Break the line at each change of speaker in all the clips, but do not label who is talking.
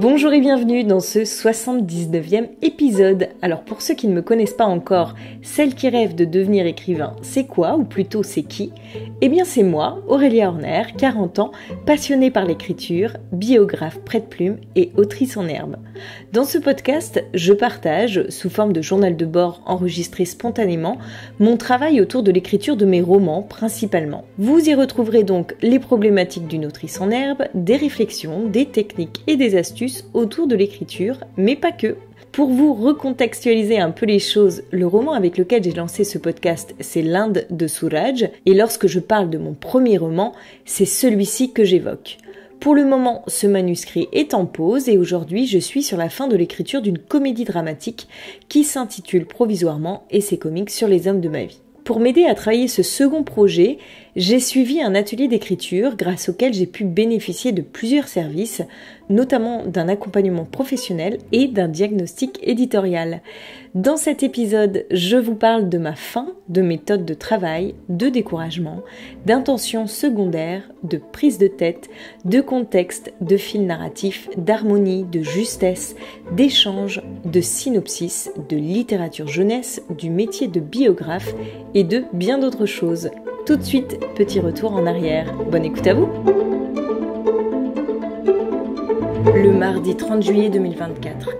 Bonjour et bienvenue dans ce 79e épisode. Alors pour ceux qui ne me connaissent pas encore, celle qui rêve de devenir écrivain, c'est quoi ou plutôt c'est qui Eh bien c'est moi, Aurélia Horner, 40 ans, passionnée par l'écriture, biographe près de plume et autrice en herbe. Dans ce podcast, je partage, sous forme de journal de bord enregistré spontanément, mon travail autour de l'écriture de mes romans principalement. Vous y retrouverez donc les problématiques d'une autrice en herbe, des réflexions, des techniques et des astuces autour de l'écriture, mais pas que. Pour vous recontextualiser un peu les choses, le roman avec lequel j'ai lancé ce podcast, c'est L'Inde de Souraj, et lorsque je parle de mon premier roman, c'est celui-ci que j'évoque. Pour le moment, ce manuscrit est en pause et aujourd'hui, je suis sur la fin de l'écriture d'une comédie dramatique qui s'intitule provisoirement ses comique sur les hommes de ma vie. Pour m'aider à travailler ce second projet, j'ai suivi un atelier d'écriture grâce auquel j'ai pu bénéficier de plusieurs services, notamment d'un accompagnement professionnel et d'un diagnostic éditorial. Dans cet épisode, je vous parle de ma fin de méthode de travail, de découragement, d'intentions secondaires, de prise de tête, de contexte, de fil narratif, d'harmonie, de justesse, d'échange, de synopsis, de littérature jeunesse, du métier de biographe et de bien d'autres choses. Tout de suite, petit retour en arrière. Bonne écoute à vous Le mardi 30 juillet 2024.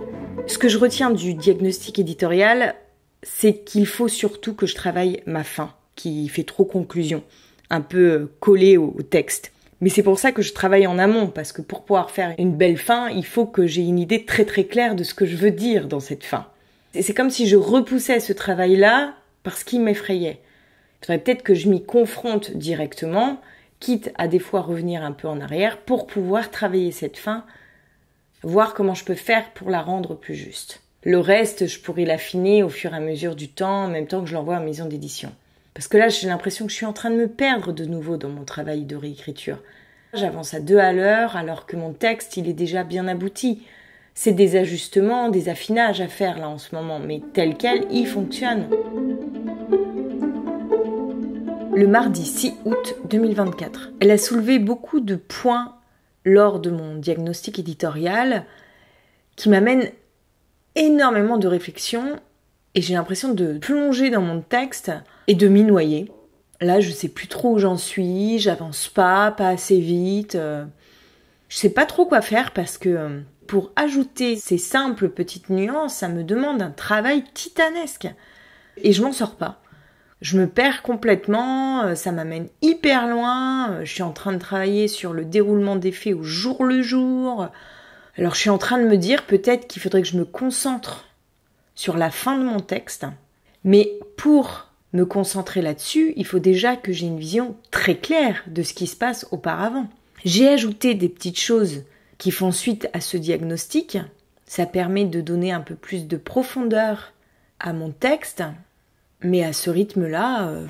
Ce que je retiens du diagnostic éditorial, c'est qu'il faut surtout que je travaille ma fin, qui fait trop conclusion, un peu collée au, texte. Mais c'est pour ça que je travaille en amont, parce que pour pouvoir faire une belle fin, il faut que j'ai une idée très très claire de ce que je veux dire dans cette fin. C'est comme si je repoussais ce travail-là parce qu'il m'effrayait faudrait peut-être que je m'y confronte directement, quitte à des fois revenir un peu en arrière pour pouvoir travailler cette fin, voir comment je peux faire pour la rendre plus juste. Le reste, je pourrais l'affiner au fur et à mesure du temps, en même temps que je l'envoie en maison d'édition. Parce que là, j'ai l'impression que je suis en train de me perdre de nouveau dans mon travail de réécriture. J'avance à deux à l'heure alors que mon texte, il est déjà bien abouti. C'est des ajustements, des affinages à faire là en ce moment, mais tel quel, il fonctionne le mardi 6 août 2024. Elle a soulevé beaucoup de points lors de mon diagnostic éditorial qui m'amène énormément de réflexions et j'ai l'impression de plonger dans mon texte et de m'y noyer. Là, je sais plus trop où j'en suis, j'avance pas, pas assez vite. Euh, je sais pas trop quoi faire parce que euh, pour ajouter ces simples petites nuances, ça me demande un travail titanesque et je m'en sors pas je me perds complètement, euh, ça m'amène hyper loin, euh, je suis en train de travailler sur le déroulement des faits au jour le jour. Alors je suis en train de me dire peut-être qu'il faudrait que je me concentre sur la fin de mon texte, mais pour me concentrer là-dessus, il faut déjà que j'ai une vision très claire de ce qui se passe auparavant. J'ai ajouté des petites choses qui font suite à ce diagnostic. Ça permet de donner un peu plus de profondeur à mon texte, mais à ce rythme-là, euh,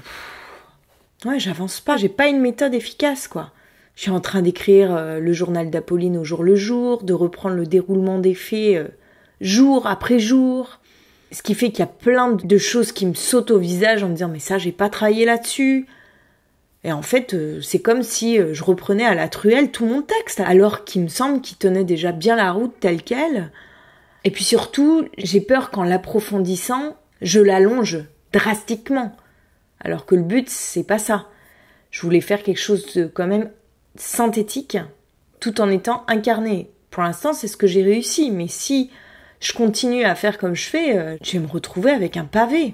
ouais, j'avance pas, j'ai pas une méthode efficace, quoi. Je suis en train d'écrire euh, le journal d'Apolline au jour le jour, de reprendre le déroulement des faits euh, jour après jour. Ce qui fait qu'il y a plein de choses qui me sautent au visage en me disant mais ça j'ai pas travaillé là-dessus. Et en fait, c'est comme si je reprenais à la truelle tout mon texte, alors qu'il me semble qu'il tenait déjà bien la route telle qu'elle. Et puis surtout, j'ai peur qu'en l'approfondissant, je l'allonge drastiquement. Alors que le but, c'est pas ça. Je voulais faire quelque chose de quand même synthétique, tout en étant incarné. Pour l'instant, c'est ce que j'ai réussi, mais si je continue à faire comme je fais, euh, je vais me retrouver avec un pavé.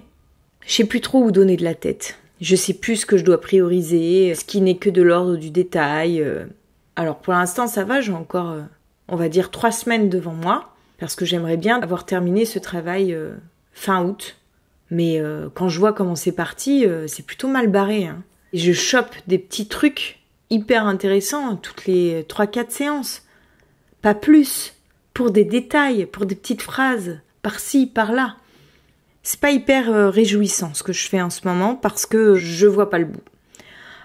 Je sais plus trop où donner de la tête. Je sais plus ce que je dois prioriser, ce qui n'est que de l'ordre du détail. Euh. Alors pour l'instant, ça va, j'ai encore, euh, on va dire, trois semaines devant moi, parce que j'aimerais bien avoir terminé ce travail fin août. Mais euh, quand je vois comment c'est parti, euh, c'est plutôt mal barré. Hein. je chope des petits trucs hyper intéressants toutes les 3-4 séances. Pas plus. Pour des détails, pour des petites phrases, par-ci, par-là. C'est pas hyper euh, réjouissant ce que je fais en ce moment parce que je vois pas le bout.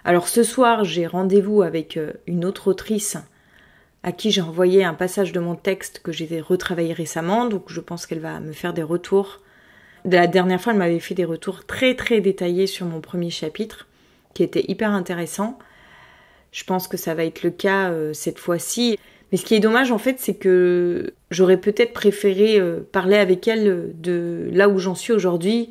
Alors ce soir, j'ai rendez-vous avec une autre autrice à qui j'ai envoyé un passage de mon texte que j'ai retravaillé récemment, donc je pense qu'elle va me faire des retours la dernière fois, elle m'avait fait des retours très très détaillés sur mon premier chapitre, qui était hyper intéressant. Je pense que ça va être le cas euh, cette fois-ci. Mais ce qui est dommage en fait, c'est que j'aurais peut-être préféré euh, parler avec elle euh, de là où j'en suis aujourd'hui,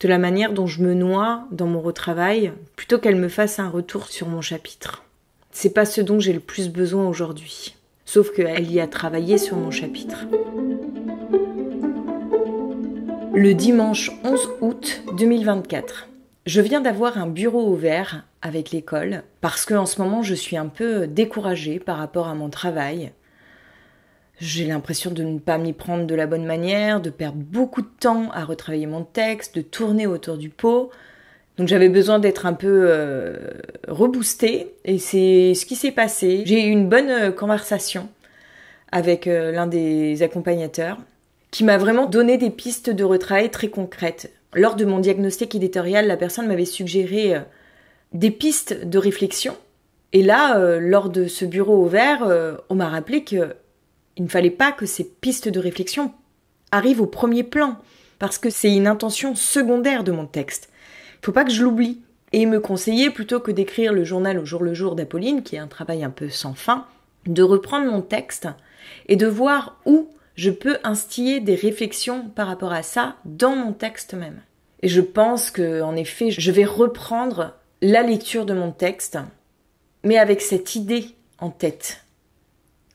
de la manière dont je me noie dans mon retravail, plutôt qu'elle me fasse un retour sur mon chapitre. C'est pas ce dont j'ai le plus besoin aujourd'hui. Sauf qu'elle y a travaillé sur mon chapitre. Le dimanche 11 août 2024. Je viens d'avoir un bureau ouvert avec l'école parce que en ce moment je suis un peu découragée par rapport à mon travail. J'ai l'impression de ne pas m'y prendre de la bonne manière, de perdre beaucoup de temps à retravailler mon texte, de tourner autour du pot. Donc j'avais besoin d'être un peu euh, reboostée et c'est ce qui s'est passé. J'ai eu une bonne euh, conversation avec euh, l'un des accompagnateurs qui m'a vraiment donné des pistes de retrait très concrètes. Lors de mon diagnostic éditorial, la personne m'avait suggéré euh, des pistes de réflexion. Et là, euh, lors de ce bureau ouvert, euh, on m'a rappelé qu'il ne fallait pas que ces pistes de réflexion arrivent au premier plan, parce que c'est une intention secondaire de mon texte. Il ne faut pas que je l'oublie. Et me conseiller plutôt que d'écrire le journal au jour le jour d'Apolline, qui est un travail un peu sans fin, de reprendre mon texte et de voir où je peux instiller des réflexions par rapport à ça dans mon texte même. Et je pense que, en effet, je vais reprendre la lecture de mon texte, mais avec cette idée en tête,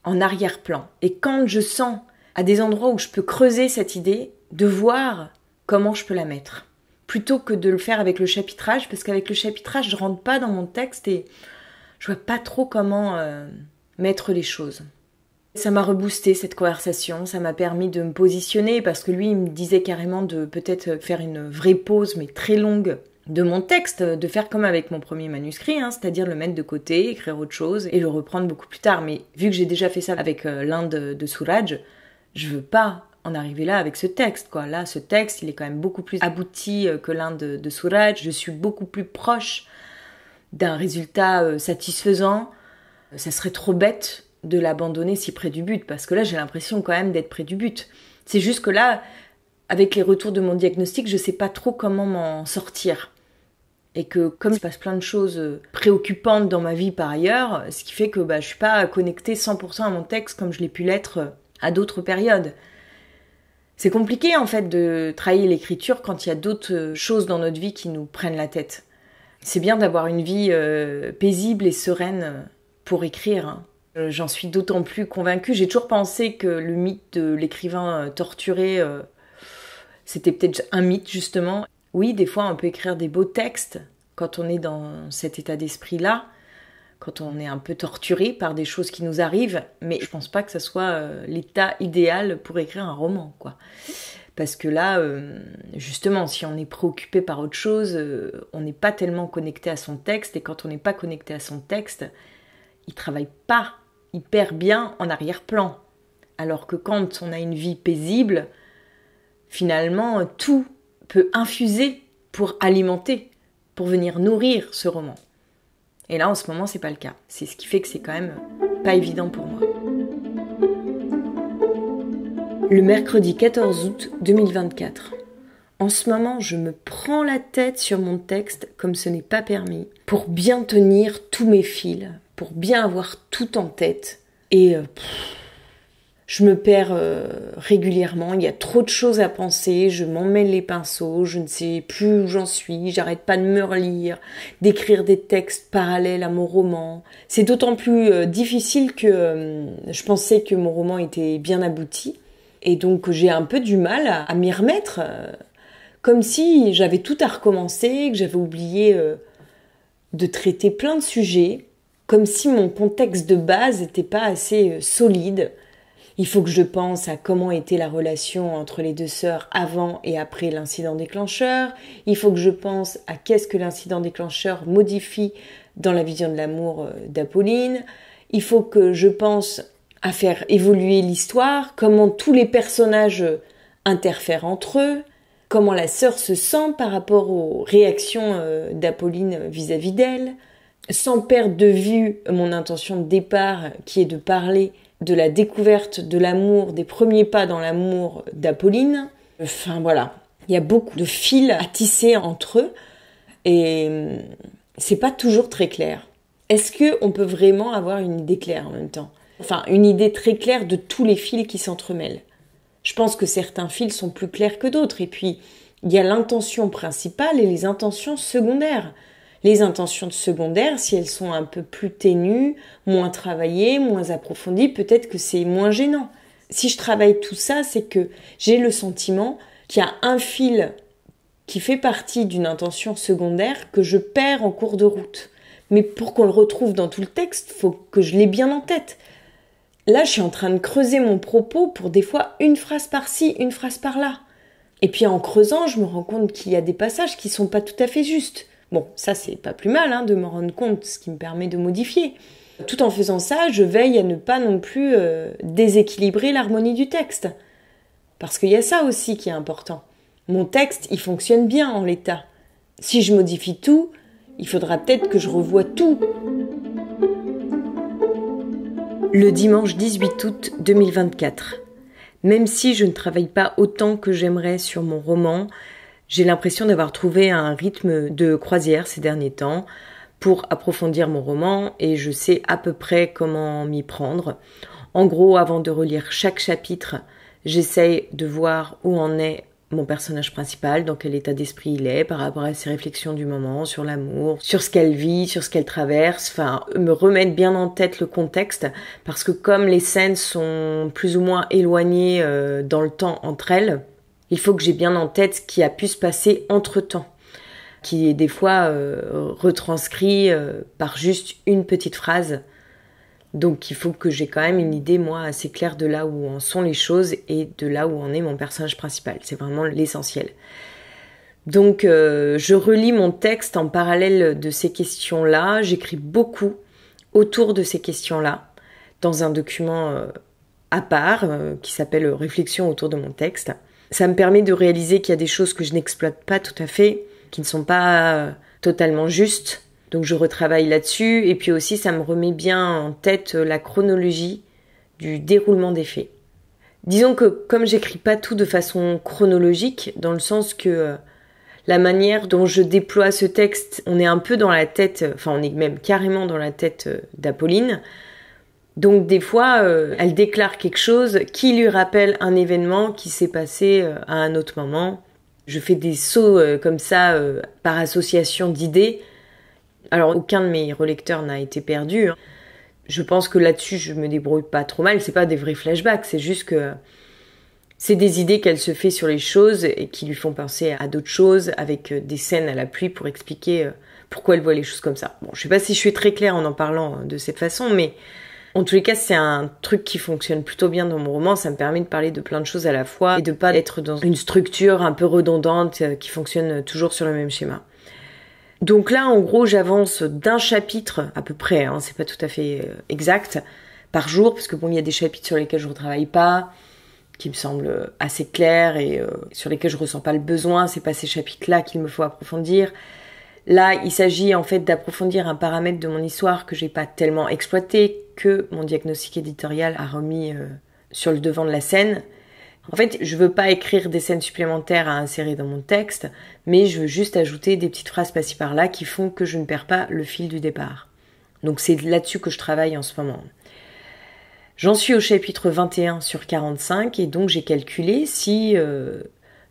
en arrière-plan. Et quand je sens à des endroits où je peux creuser cette idée, de voir comment je peux la mettre. Plutôt que de le faire avec le chapitrage, parce qu'avec le chapitrage, je rentre pas dans mon texte et je vois pas trop comment euh, mettre les choses. Ça m'a reboosté cette conversation, ça m'a permis de me positionner parce que lui, il me disait carrément de peut-être faire une vraie pause, mais très longue, de mon texte, de faire comme avec mon premier manuscrit, hein, c'est-à-dire le mettre de côté, écrire autre chose et le reprendre beaucoup plus tard. Mais vu que j'ai déjà fait ça avec euh, l'Inde de Souraj, je veux pas en arriver là avec ce texte, quoi. Là, ce texte, il est quand même beaucoup plus abouti euh, que l'Inde de, Souraj. Je suis beaucoup plus proche d'un résultat euh, satisfaisant. Ça serait trop bête de l'abandonner si près du but, parce que là j'ai l'impression quand même d'être près du but. C'est juste que là, avec les retours de mon diagnostic, je sais pas trop comment m'en sortir. Et que comme il se passe plein de choses euh, préoccupantes dans ma vie par ailleurs, ce qui fait que bah, je suis pas connectée 100% à mon texte comme je l'ai pu l'être euh, à d'autres périodes. C'est compliqué en fait de trahir l'écriture quand il y a d'autres euh, choses dans notre vie qui nous prennent la tête. C'est bien d'avoir une vie paisible et sereine pour écrire, hein. Euh, j'en suis d'autant plus convaincue. J'ai toujours pensé que le mythe de l'écrivain euh, torturé, euh, c'était peut-être un mythe justement. Oui, des fois on peut écrire des beaux textes quand on est dans cet état d'esprit-là, quand on est un peu torturé par des choses qui nous arrivent, mais je pense pas que ce soit l'état idéal pour écrire un roman, quoi. Parce que là, justement, si on est préoccupé par autre chose, on n'est pas tellement connecté à son texte, et quand on n'est pas connecté à son texte, il travaille pas hyper bien en arrière-plan. Alors que quand on a une vie paisible, finalement, tout peut infuser pour alimenter, pour venir nourrir ce roman. Et là, en ce moment, c'est pas le cas. C'est ce qui fait que c'est quand même pas évident pour moi. Le mercredi 14 août 2024. En ce moment, je me prends la tête sur mon texte comme ce n'est pas permis pour bien tenir tous mes fils, pour bien avoir tout en tête. Et euh, je me perds euh, régulièrement, il y a trop de choses à penser, je m'emmène les pinceaux, je ne sais plus où j'en suis, j'arrête pas de me relire, d'écrire des textes parallèles à mon roman. C'est d'autant plus euh, difficile que je pensais que mon roman était bien abouti. Et donc j'ai un peu du mal à m'y remettre, comme si j'avais tout à recommencer, que j'avais oublié de traiter plein de sujets comme si mon contexte de base n'était pas assez euh, solide. Il faut que je pense à comment était la relation entre les deux sœurs avant et après l'incident déclencheur. Il faut que je pense à qu'est-ce que l'incident déclencheur modifie dans la vision de l'amour euh, d'Apolline. Il faut que je pense à faire évoluer l'histoire, comment tous les personnages euh, interfèrent entre eux, comment la sœur se sent par rapport aux réactions d'Apolline vis-à-vis d'elle sans perdre de vue mon intention de départ qui est de parler de la découverte de l'amour, des premiers pas dans l'amour d'Apolline. Enfin voilà, il y a beaucoup de fils à tisser entre eux et hum, c'est pas toujours très clair. Est-ce que on peut vraiment avoir une idée claire en même temps Enfin, une idée très claire de tous les fils qui s'entremêlent. Je pense que certains fils sont plus clairs que d'autres et puis il y a l'intention principale et les intentions secondaires les intentions de secondaire, si elles sont un peu plus ténues, moins travaillées, moins approfondies, peut-être que c'est moins gênant. Si je travaille tout ça, c'est que j'ai le sentiment qu'il y a un fil qui fait partie d'une intention secondaire que je perds en cours de route. Mais pour qu'on le retrouve dans tout le texte, faut que je l'ai bien en tête. Là, je suis en train de creuser mon propos pour des fois une phrase par-ci, une phrase par-là. Et puis en creusant, je me rends compte qu'il y a des passages qui sont pas tout à fait justes. Bon, ça c'est pas plus mal hein, de m'en rendre compte, ce qui me permet de modifier. Tout en faisant ça, je veille à ne pas non plus euh, déséquilibrer l'harmonie du texte. Parce qu'il y a ça aussi qui est important. Mon texte, il fonctionne bien en l'état. Si je modifie tout, il faudra peut-être que je revoie tout. Le dimanche 18 août 2024. Même si je ne travaille pas autant que j'aimerais sur mon roman, j'ai l'impression d'avoir trouvé un rythme de croisière ces derniers temps pour approfondir mon roman et je sais à peu près comment m'y prendre. En gros, avant de relire chaque chapitre, j'essaye de voir où en est mon personnage principal, dans quel état d'esprit il est par rapport à ses réflexions du moment sur l'amour, sur ce qu'elle vit, sur ce qu'elle traverse, enfin me remettre bien en tête le contexte parce que comme les scènes sont plus ou moins éloignées euh, dans le temps entre elles, il faut que j'ai bien en tête ce qui a pu se passer entre-temps, qui est des fois euh, retranscrit euh, par juste une petite phrase. Donc il faut que j'ai quand même une idée, moi, assez claire de là où en sont les choses et de là où en est mon personnage principal. C'est vraiment l'essentiel. Donc euh, je relis mon texte en parallèle de ces questions-là. J'écris beaucoup autour de ces questions-là dans un document à part qui s'appelle Réflexion autour de mon texte. Ça me permet de réaliser qu'il y a des choses que je n'exploite pas tout à fait, qui ne sont pas euh, totalement justes. Donc je retravaille là-dessus et puis aussi ça me remet bien en tête euh, la chronologie du déroulement des faits. Disons que comme j'écris pas tout de façon chronologique, dans le sens que euh, la manière dont je déploie ce texte, on est un peu dans la tête, enfin on est même carrément dans la tête d'Apolline, donc des fois, euh, elle déclare quelque chose qui lui rappelle un événement qui s'est passé euh, à un autre moment. Je fais des sauts euh, comme ça par association d'idées. Alors aucun de mes relecteurs n'a été perdu. Hein. Je pense que là-dessus, je me débrouille pas trop mal. C'est pas des vrais flashbacks, c'est juste que c'est des idées qu'elle se fait sur les choses et qui lui font penser à d'autres choses avec des scènes à la pluie pour expliquer pourquoi elle voit les choses comme ça. Bon, je sais pas si je suis très claire en en parlant de cette façon, mais en tous les cas, c'est un truc qui fonctionne plutôt bien dans mon roman. Ça me permet de parler de plein de choses à la fois et de pas être dans une structure un peu redondante euh, qui fonctionne toujours sur le même schéma. Donc là, en gros, j'avance d'un chapitre à peu près, hein, c'est pas tout à fait euh, exact, par jour, parce que bon, il y a des chapitres sur lesquels je ne retravaille pas, qui me semblent assez clairs et euh, sur lesquels je ressens pas le besoin. C'est pas ces chapitres-là qu'il me faut approfondir. Là, il s'agit en fait d'approfondir un paramètre de mon histoire que j'ai pas tellement exploité, que mon diagnostic éditorial a remis euh, sur le devant de la scène. En fait, je ne veux pas écrire des scènes supplémentaires à insérer dans mon texte, mais je veux juste ajouter des petites phrases passées par là qui font que je ne perds pas le fil du départ. Donc c'est là-dessus que je travaille en ce moment. J'en suis au chapitre 21 sur 45 et donc j'ai calculé si euh,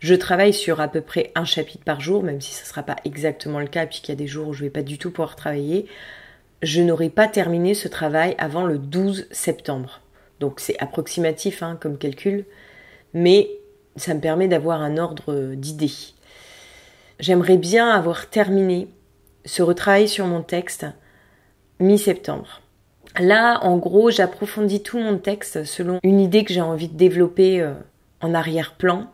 je travaille sur à peu près un chapitre par jour, même si ce ne sera pas exactement le cas, puisqu'il y a des jours où je ne vais pas du tout pouvoir travailler, je n'aurai pas terminé ce travail avant le 12 septembre. Donc c'est approximatif hein, comme calcul, mais ça me permet d'avoir un ordre d'idées. J'aimerais bien avoir terminé ce retravail sur mon texte mi-septembre. Là, en gros, j'approfondis tout mon texte selon une idée que j'ai envie de développer euh, en arrière-plan.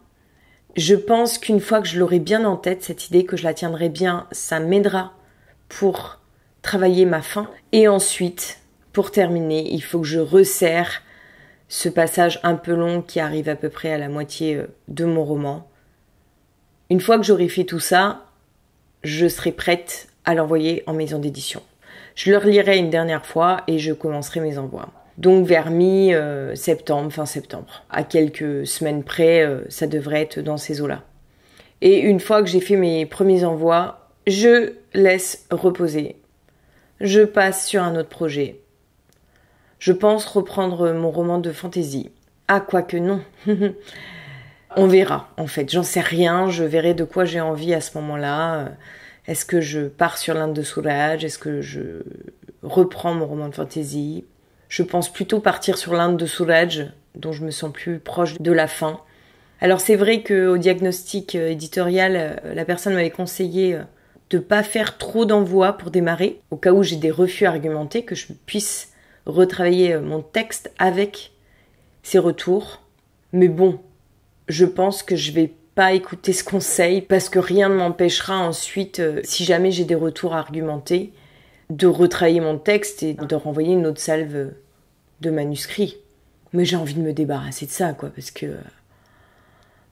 Je pense qu'une fois que je l'aurai bien en tête, cette idée, que je la tiendrai bien, ça m'aidera pour travailler ma fin. Et ensuite, pour terminer, il faut que je resserre ce passage un peu long qui arrive à peu près à la moitié euh, de mon roman. Une fois que j'aurai fait tout ça, je serai prête à l'envoyer en maison d'édition. Je le relirai une dernière fois et je commencerai mes envois. Donc vers mi-septembre, fin septembre. À quelques semaines près, euh, ça devrait être dans ces eaux-là. Et une fois que j'ai fait mes premiers envois, je laisse reposer je passe sur un autre projet. Je pense reprendre mon roman de fantaisie. Ah, quoique non. On verra, en fait. J'en sais rien. Je verrai de quoi j'ai envie à ce moment-là. Est-ce que je pars sur l'Inde de Soulage Est-ce que je reprends mon roman de fantaisie Je pense plutôt partir sur l'Inde de Soulage, dont je me sens plus proche de la fin. Alors c'est vrai qu'au diagnostic euh, éditorial, euh, la personne m'avait conseillé euh, de pas faire trop d'envois pour démarrer, au cas où j'ai des refus argumentés, que je puisse retravailler euh, mon texte avec ces retours. Mais bon, je pense que je vais pas écouter ce conseil parce que rien ne m'empêchera ensuite, euh, si jamais j'ai des retours argumentés, de retravailler mon texte et de renvoyer une autre salve euh, de manuscrits. Mais j'ai envie de me débarrasser de ça, quoi, parce que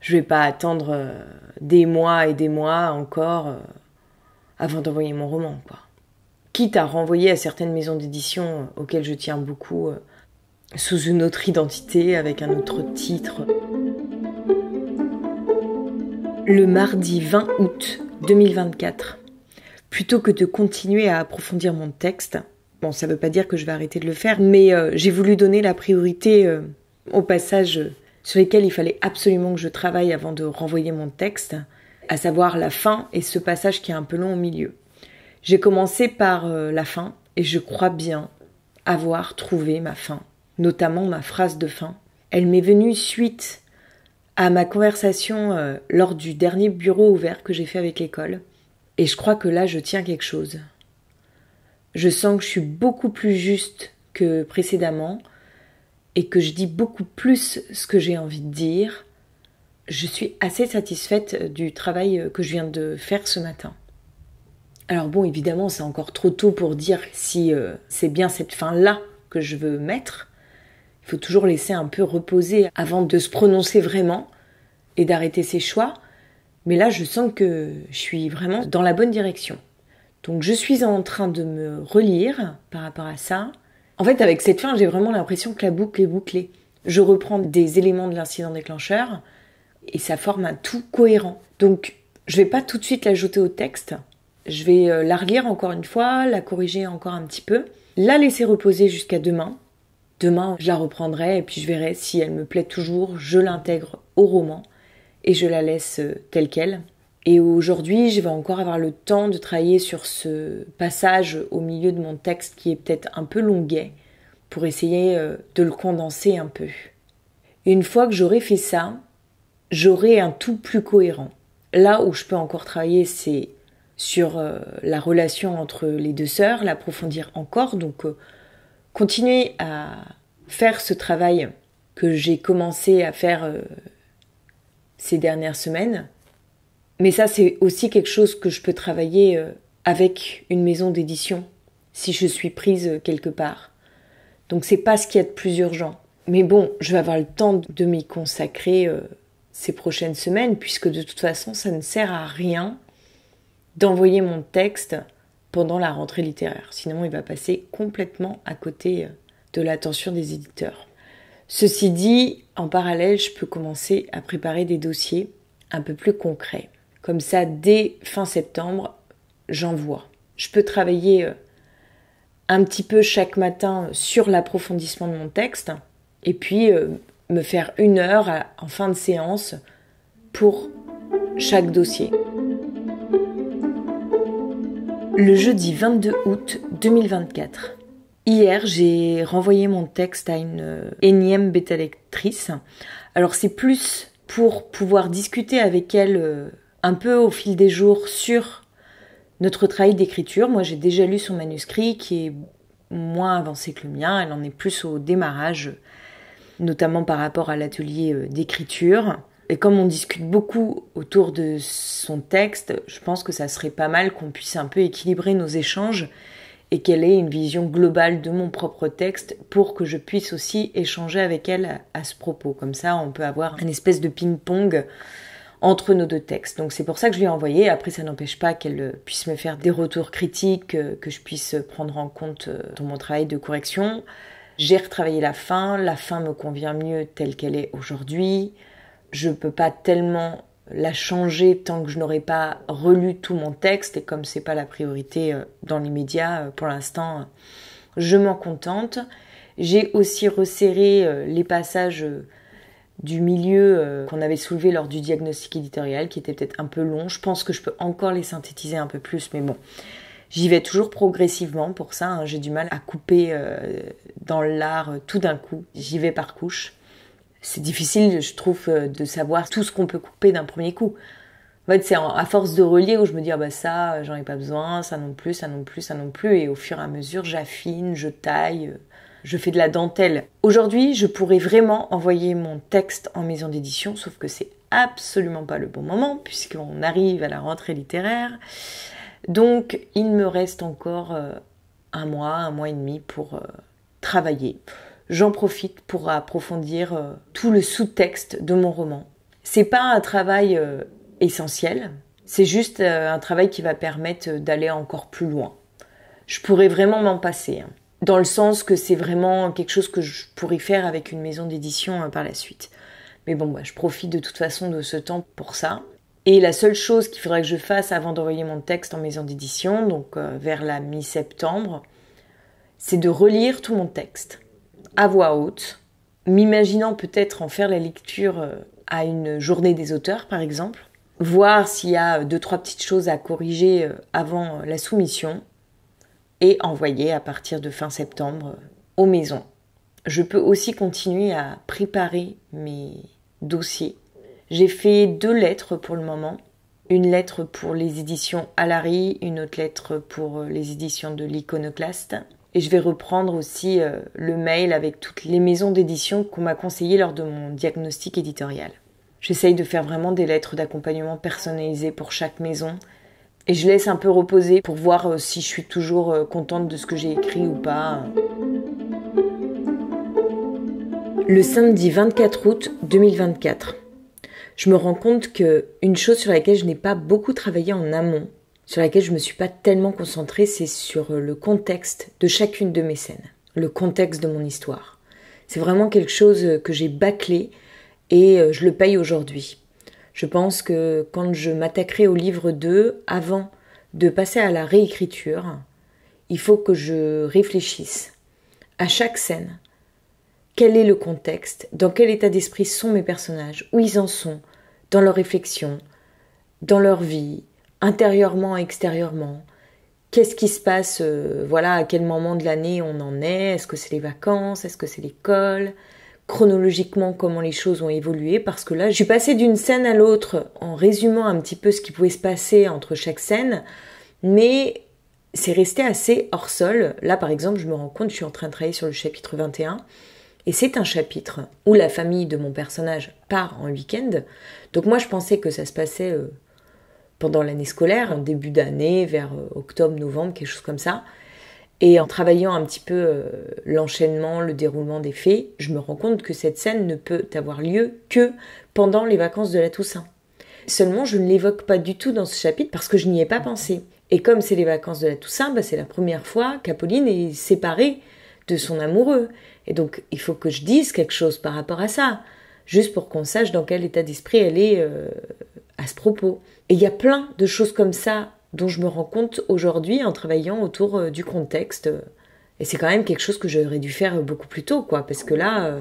je vais pas attendre des mois et des mois encore avant d'envoyer mon roman, quoi. Quitte à renvoyer à certaines maisons d'édition euh, auxquelles je tiens beaucoup, euh, sous une autre identité, avec un autre titre. Le mardi 20 août 2024, plutôt que de continuer à approfondir mon texte, bon, ça ne veut pas dire que je vais arrêter de le faire, mais euh, j'ai voulu donner la priorité aux passages sur lesquels il fallait absolument que je travaille avant de renvoyer mon texte à savoir la fin et ce passage qui est un peu long au milieu. J'ai commencé par euh, la fin et je crois bien avoir trouvé ma fin, notamment ma phrase de fin. Elle m'est venue suite à ma conversation euh, lors du dernier bureau ouvert que j'ai fait avec l'école. Et je crois que là, je tiens quelque chose. Je sens que je suis beaucoup plus juste que précédemment et que je dis beaucoup plus ce que j'ai envie de dire je suis assez satisfaite du travail euh, que je viens de faire ce matin. Alors bon, évidemment, c'est encore trop tôt pour dire si euh, c'est bien cette fin-là que je veux mettre. Il faut toujours laisser un peu reposer avant de se prononcer vraiment et d'arrêter ses choix. Mais là, je sens que je suis vraiment dans la bonne direction. Donc je suis en train de me relire par rapport à ça. En fait, avec cette fin, j'ai vraiment l'impression que la boucle est bouclée. Je reprends des éléments de l'incident déclencheur, et ça forme un tout cohérent. Donc, je ne vais pas tout de suite l'ajouter au texte. Je vais euh, la relire encore une fois, la corriger encore un petit peu, la laisser reposer jusqu'à demain. Demain, je la reprendrai et puis je verrai si elle me plaît toujours. Je l'intègre au roman et je la laisse euh, telle qu'elle. Et aujourd'hui, je vais encore avoir le temps de travailler sur ce passage au milieu de mon texte qui est peut-être un peu longuet pour essayer euh, de le condenser un peu. une fois que j'aurai fait ça, j'aurai un tout plus cohérent. Là où je peux encore travailler, c'est sur euh, la relation entre les deux sœurs, l'approfondir encore, donc euh, continuer à faire ce travail que j'ai commencé à faire euh, ces dernières semaines. Mais ça, c'est aussi quelque chose que je peux travailler avec une maison d'édition, si je suis prise quelque part. Donc c'est pas ce qu'il y a de plus urgent. Mais bon, je vais avoir le temps de m'y consacrer ces prochaines semaines, puisque de toute façon, ça ne sert à rien d'envoyer mon texte pendant la rentrée littéraire. Sinon, il va passer complètement à côté euh, de l'attention des éditeurs. Ceci dit, en parallèle, je peux commencer à préparer des dossiers un peu plus concrets. Comme ça, dès fin septembre, j'envoie. Je peux travailler euh, un petit peu chaque matin sur l'approfondissement de mon texte et puis euh, me faire une heure en fin de séance pour chaque dossier. Le jeudi 22 août 2024. Hier, j'ai renvoyé mon texte à une euh, énième bêta lectrice. Alors c'est plus pour pouvoir discuter avec elle euh, un peu au fil des jours sur notre travail d'écriture. Moi, j'ai déjà lu son manuscrit qui est moins avancé que le mien. Elle en est plus au démarrage notamment par rapport à l'atelier euh, d'écriture. Et comme on discute beaucoup autour de son texte, je pense que ça serait pas mal qu'on puisse un peu équilibrer nos échanges et qu'elle ait une vision globale de mon propre texte pour que je puisse aussi échanger avec elle à ce propos. Comme ça, on peut avoir une espèce de ping-pong entre nos deux textes. Donc c'est pour ça que je lui ai envoyé. Après, ça n'empêche pas qu'elle puisse me faire des retours critiques, euh, que je puisse prendre en compte euh, dans mon travail de correction j'ai retravaillé la fin, la fin me convient mieux telle qu'elle est aujourd'hui, je ne peux pas tellement la changer tant que je n'aurai pas relu tout mon texte et comme c'est pas la priorité euh, dans les médias euh, pour l'instant, euh, je m'en contente. J'ai aussi resserré les passages du milieu qu'on avait soulevé lors du diagnostic éditorial qui était peut-être un peu long. Je pense que je peux encore les synthétiser un peu plus, mais bon, J'y vais toujours progressivement pour ça. Hein. J'ai du mal à couper euh, dans l'art euh, tout d'un coup. J'y vais par couche. C'est difficile, je trouve, euh, de savoir tout ce qu'on peut couper d'un premier coup. En fait, c'est à force de relier où je me dis, ah bah ça, j'en ai pas besoin, ça non plus, ça non plus, ça non plus. Et au fur et à mesure, j'affine, je taille, je fais de la dentelle. Aujourd'hui, je pourrais vraiment envoyer mon texte en maison d'édition, sauf que c'est absolument pas le bon moment, puisqu'on arrive à la rentrée littéraire. Donc il me reste encore euh, un mois, un mois et demi pour euh, travailler. J'en profite pour approfondir euh, tout le sous-texte de mon roman. C'est pas un travail essentiel, c'est juste un travail qui va permettre d'aller encore plus loin. Je pourrais vraiment m'en passer, hein. dans le sens que c'est vraiment quelque chose que je pourrais faire avec une maison d'édition par la suite. Mais bon, bah, je profite de toute façon de ce temps pour ça. Et la seule chose qu'il faudrait que je fasse avant d'envoyer mon texte en maison d'édition, donc euh, vers la mi-septembre, c'est de relire tout mon texte à voix haute, m'imaginant peut-être en faire la lecture euh, à une journée des auteurs, par exemple, voir s'il y a deux, trois petites choses à corriger euh, avant la soumission, et envoyer à partir de fin septembre aux maisons. Je peux aussi continuer à préparer mes dossiers j'ai fait deux lettres pour le moment. Une lettre pour les éditions Alary, une autre lettre pour euh, les éditions de l'Iconoclaste. Et je vais reprendre aussi euh, le mail avec toutes les maisons d'édition qu'on m'a conseillées lors de mon diagnostic éditorial. J'essaye de faire vraiment des lettres d'accompagnement personnalisées pour chaque maison. Et je laisse un peu reposer pour voir euh, si je suis toujours contente de ce que j'ai écrit ou pas. Le samedi 24 août 2024 je me rends compte que une chose sur laquelle je n'ai pas beaucoup travaillé en amont, sur laquelle je ne me suis pas tellement concentrée, c'est sur euh, le contexte de chacune de mes scènes, le contexte de mon histoire. C'est vraiment quelque chose euh, que j'ai bâclé et euh, je le paye aujourd'hui. Je pense que quand je m'attaquerai au livre 2, avant de passer à la réécriture, il faut que je réfléchisse à chaque scène. Quel est le contexte Dans quel état d'esprit sont mes personnages Où ils en sont dans leurs réflexions, dans leur vie, intérieurement, extérieurement. Qu'est-ce qui se passe euh, Voilà, à quel moment de l'année on en est Est-ce que c'est les vacances Est-ce que c'est l'école Chronologiquement, comment les choses ont évolué Parce que là, je suis passée d'une scène à l'autre en résumant un petit peu ce qui pouvait se passer entre chaque scène, mais c'est resté assez hors sol. Là, par exemple, je me rends compte, je suis en train de travailler sur le chapitre 21 et c'est un chapitre où la famille de mon personnage part en week-end. Donc moi je pensais que ça se passait euh, pendant l'année scolaire, en début d'année, vers euh, octobre, novembre, quelque chose comme ça. Et en travaillant un petit peu euh, l'enchaînement, le déroulement des faits, je me rends compte que cette scène ne peut avoir lieu que pendant les vacances de la Toussaint. Seulement, je ne l'évoque pas du tout dans ce chapitre parce que je n'y ai pas pensé. Et comme c'est les vacances de la Toussaint, bah, c'est la première fois qu'Apolline est séparée de son amoureux. Et donc, il faut que je dise quelque chose par rapport à ça, juste pour qu'on sache dans quel état d'esprit elle est euh, à ce propos. Et il y a plein de choses comme ça dont je me rends compte aujourd'hui en travaillant autour euh, du contexte. Et c'est quand même quelque chose que j'aurais dû faire beaucoup plus tôt, quoi, parce que là, euh,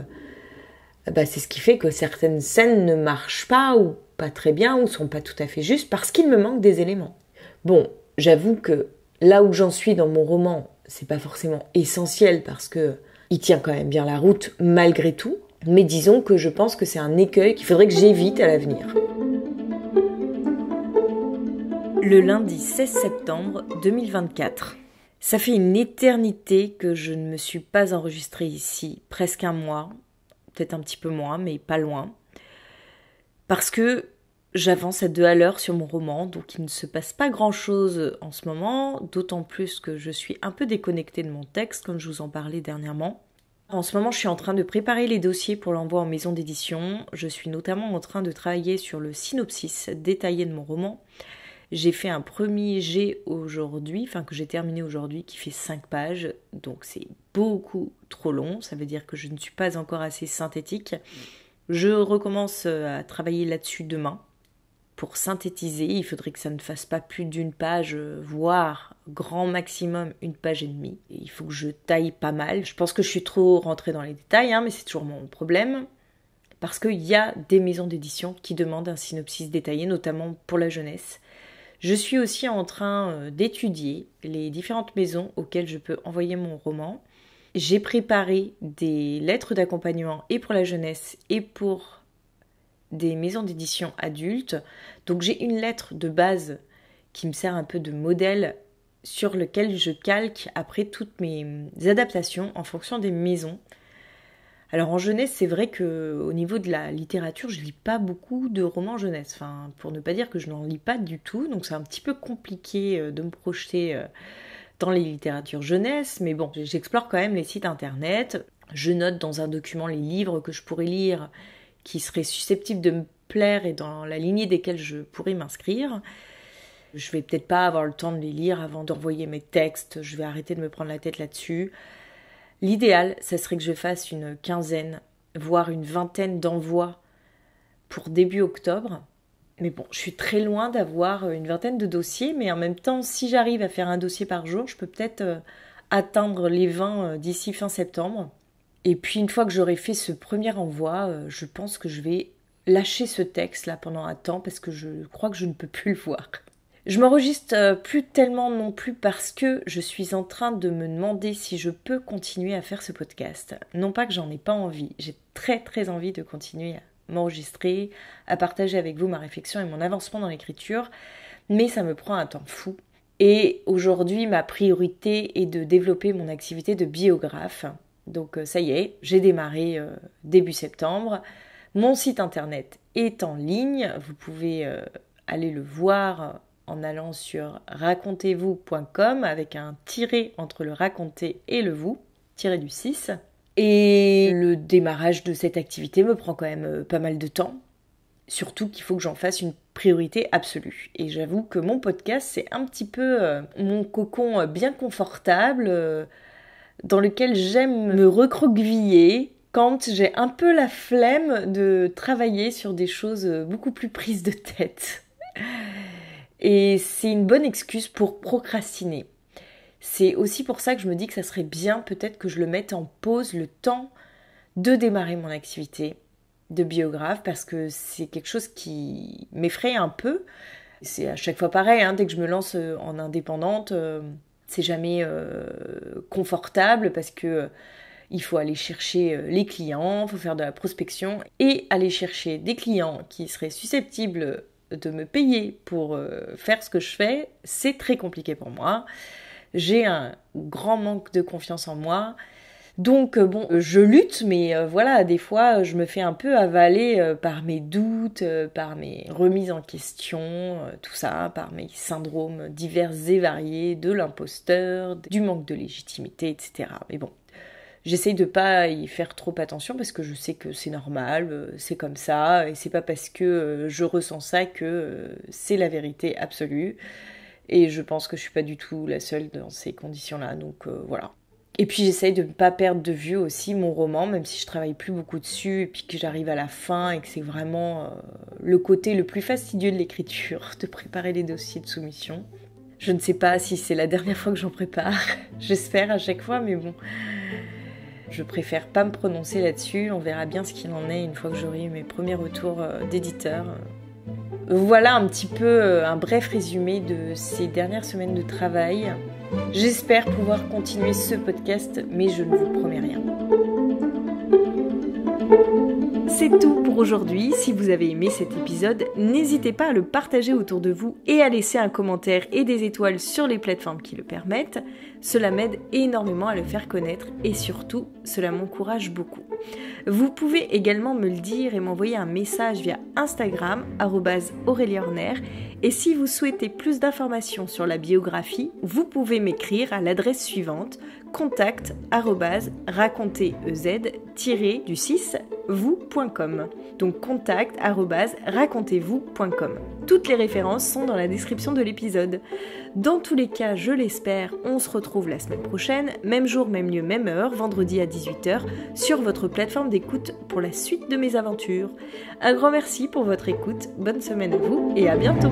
bah, c'est ce qui fait que certaines scènes ne marchent pas ou pas très bien ou sont pas tout à fait justes parce qu'il me manque des éléments. Bon, j'avoue que là où j'en suis dans mon roman, c'est pas forcément essentiel parce que il tient quand même bien la route malgré tout, mais disons que je pense que c'est un écueil qu'il faudrait que j'évite à l'avenir. Le lundi 16 septembre 2024. Ça fait une éternité que je ne me suis pas enregistrée ici, presque un mois, peut-être un petit peu moins, mais pas loin. Parce que J'avance à deux à l'heure sur mon roman, donc il ne se passe pas grand-chose en ce moment, d'autant plus que je suis un peu déconnectée de mon texte, comme je vous en parlais dernièrement. En ce moment, je suis en train de préparer les dossiers pour l'envoi en maison d'édition. Je suis notamment en train de travailler sur le synopsis détaillé de mon roman. J'ai fait un premier jet aujourd'hui, enfin que j'ai terminé aujourd'hui, qui fait 5 pages, donc c'est beaucoup trop long. Ça veut dire que je ne suis pas encore assez synthétique. Je recommence euh, à travailler là-dessus demain, pour synthétiser, il faudrait que ça ne fasse pas plus d'une page, euh, voire grand maximum une page et demie. il faut que je taille pas mal. Je pense que je suis trop rentrée dans les détails, hein, mais c'est toujours mon problème. Parce qu'il y a des maisons d'édition qui demandent un synopsis détaillé, notamment pour la jeunesse. Je suis aussi en train euh, d'étudier les différentes maisons auxquelles je peux envoyer mon roman. J'ai préparé des lettres d'accompagnement et pour la jeunesse et pour des maisons d'édition adultes. Donc j'ai une lettre de base qui me sert un peu de modèle sur lequel je calque après toutes mes adaptations en fonction des maisons. Alors en jeunesse, c'est vrai que au niveau de la littérature, je lis pas beaucoup de romans jeunesse. Enfin, pour ne pas dire que je n'en lis pas du tout, donc c'est un petit peu compliqué euh, de me projeter euh, dans les littératures jeunesse. Mais bon, j'explore quand même les sites internet. Je note dans un document les livres que je pourrais lire qui seraient susceptibles de me plaire et dans la lignée desquelles je pourrais m'inscrire. Je vais peut-être pas avoir le temps de les lire avant d'envoyer mes textes, je vais arrêter de me prendre la tête là-dessus. L'idéal, ça serait que je fasse une quinzaine, voire une vingtaine d'envois pour début octobre. Mais bon, je suis très loin d'avoir une vingtaine de dossiers, mais en même temps, si j'arrive à faire un dossier par jour, je peux peut-être euh, atteindre les 20 euh, d'ici fin septembre. Et puis une fois que j'aurai fait ce premier envoi, euh, je pense que je vais lâcher ce texte là pendant un temps parce que je crois que je ne peux plus le voir. Je m'enregistre euh, plus tellement non plus parce que je suis en train de me demander si je peux continuer à faire ce podcast. Non pas que j'en ai pas envie, j'ai très très envie de continuer à m'enregistrer, à partager avec vous ma réflexion et mon avancement dans l'écriture, mais ça me prend un temps fou. Et aujourd'hui, ma priorité est de développer mon activité de biographe donc euh, ça y est, j'ai démarré euh, début septembre. Mon site internet est en ligne, vous pouvez euh, aller le voir en allant sur racontez-vous.com avec un tiret entre le raconter et le vous, tiré du 6. Et le démarrage de cette activité me prend quand même pas mal de temps, surtout qu'il faut que j'en fasse une priorité absolue. Et j'avoue que mon podcast, c'est un petit peu mon cocon bien confortable dans lequel j'aime me recroqueviller quand j'ai un peu la flemme de travailler sur des choses beaucoup plus prises de tête. Et c'est une bonne excuse pour procrastiner. C'est aussi pour ça que je me dis que ça serait bien peut-être que je le mette en pause le temps de démarrer mon activité de biographe parce que c'est quelque chose qui m'effraie un peu. C'est à chaque fois pareil, hein, dès que je me lance euh, en indépendante, euh, c'est jamais euh, confortable parce que euh, il faut aller chercher euh, les clients, il faut faire de la prospection et aller chercher des clients qui seraient susceptibles de me payer pour faire ce que je fais, c'est très compliqué pour moi. J'ai un grand manque de confiance en moi donc euh, bon, euh, je lutte, mais euh, voilà, des fois je me fais un peu avaler par mes doutes, par mes remises en question, tout ça, par mes syndromes divers et variés de l'imposteur, du manque de légitimité, etc. Mais bon, j'essaye de pas y faire trop attention parce que je sais que c'est normal, c'est comme ça, et c'est pas parce que je ressens ça que c'est la vérité absolue. Et je pense que je suis pas du tout la seule dans ces conditions-là, donc voilà. Et puis j'essaye de ne pas perdre de vue aussi mon roman, même si je travaille plus beaucoup dessus, et puis que j'arrive à la fin, et que c'est vraiment euh, le côté le plus fastidieux de l'écriture, de préparer les dossiers de soumission. Je ne sais pas si c'est la dernière fois que j'en prépare, j'espère à chaque fois, mais bon. Je préfère pas me prononcer là-dessus, on verra bien ce qu'il en est une fois que j'aurai mes premiers retours euh, d'éditeurs. Voilà un petit peu euh, un bref résumé de ces dernières semaines de travail. J'espère pouvoir continuer ce podcast, mais je ne vous promets rien. C'est tout pour aujourd'hui. Si vous avez aimé cet épisode, n'hésitez pas à le partager autour de vous et à laisser un commentaire et des étoiles sur les plateformes qui le permettent. Cela m'aide énormément à le faire connaître et surtout, cela m'encourage beaucoup. Vous pouvez également me le dire et m'envoyer un message via Instagram et si vous souhaitez plus d'informations sur la biographie, vous pouvez m'écrire à l'adresse suivante contact racontez du 6 vous.com. Donc contact racontez-vous.com. Toutes les références sont dans la description de l'épisode. Dans tous les cas, je l'espère, on se retrouve la semaine prochaine, même jour, même lieu, même heure, vendredi à 18h, sur votre plateforme d'écoute pour la suite de mes aventures. Un grand merci pour votre écoute, bonne semaine à vous et à bientôt.